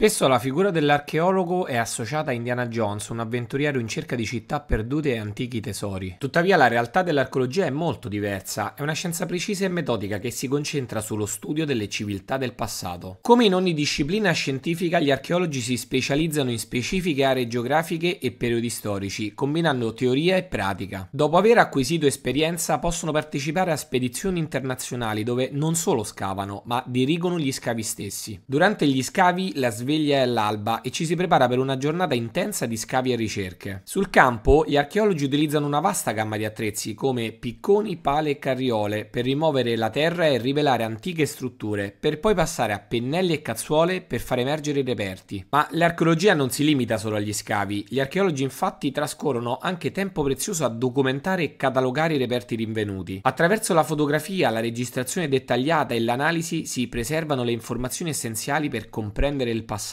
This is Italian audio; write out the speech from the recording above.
Spesso la figura dell'archeologo è associata a Indiana Jones, un avventuriero in cerca di città perdute e antichi tesori. Tuttavia la realtà dell'archeologia è molto diversa, è una scienza precisa e metodica che si concentra sullo studio delle civiltà del passato. Come in ogni disciplina scientifica, gli archeologi si specializzano in specifiche aree geografiche e periodi storici, combinando teoria e pratica. Dopo aver acquisito esperienza possono partecipare a spedizioni internazionali dove non solo scavano, ma dirigono gli scavi stessi. Durante gli scavi la sveglia sveglia è all'alba e ci si prepara per una giornata intensa di scavi e ricerche. Sul campo gli archeologi utilizzano una vasta gamma di attrezzi come picconi, pale e carriole per rimuovere la terra e rivelare antiche strutture, per poi passare a pennelli e cazzuole per far emergere i reperti. Ma l'archeologia non si limita solo agli scavi, gli archeologi infatti trascorrono anche tempo prezioso a documentare e catalogare i reperti rinvenuti. Attraverso la fotografia, la registrazione dettagliata e l'analisi si preservano le informazioni essenziali per comprendere il passato